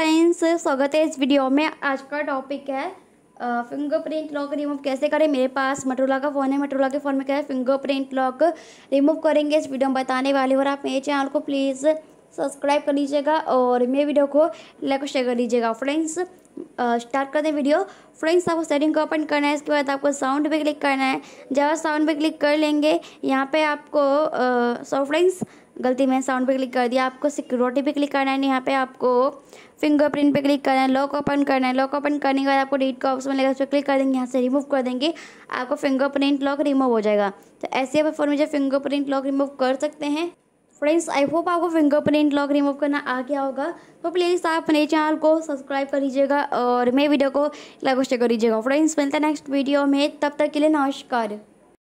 friends स्वागत है इस वीडियो में आज का टॉपिक है फिंगरप्रिंट लॉक रिमूव कैसे करें मेरे पास मटोला का फ़ोन है मटोला के फ़ोन में क्या है फिंगरप्रिंट लॉक रिमूव करेंगे इस वीडियो में बताने वाले और आप मेरे चैनल को प्लीज़ सब्सक्राइब कर लीजिएगा और मेरे वीडियो को लाइक और शेयर कर लीजिएगा फ्रेंड्स स्टार्ट कर दें वीडियो फ्रेंड्स आपको सेटिंग को ओपन करना है इसके बाद आपको साउंड पे क्लिक करना है जब साउंड पे क्लिक कर लेंगे यहाँ पे आपको सो फ्रेंड्स गलती में साउंड पे क्लिक कर दिया आपको सिक्योरिटी पे क्लिक करना है यहाँ पे आपको फिंगरप्रिंट पे क्लिक करना है लॉक ओपन करना है लॉक ओपन करने के बाद आपको डिलीट का ऑप्शन मिलेगा उस पर क्लिक कर देंगे यहाँ से रिमूव कर देंगे आपको फिंगरप्रिंट लॉक रिमूव हो जाएगा तो ऐसे आप फोन में जो फिंगरप्रिंट लॉक रिमूव कर सकते हैं फ्रेंड्स आई होप आपको फिंगरप्रिंट लॉक रिमूव करना आ गया होगा तो प्लीज़ आप मेरे चैनल को सब्सक्राइब कर लीजिएगा और मेरे वीडियो को लाइक और शेयर कर लीजिएगा फ्रेंड्स मिलते हैं नेक्स्ट वीडियो में तब तक के लिए नमस्कार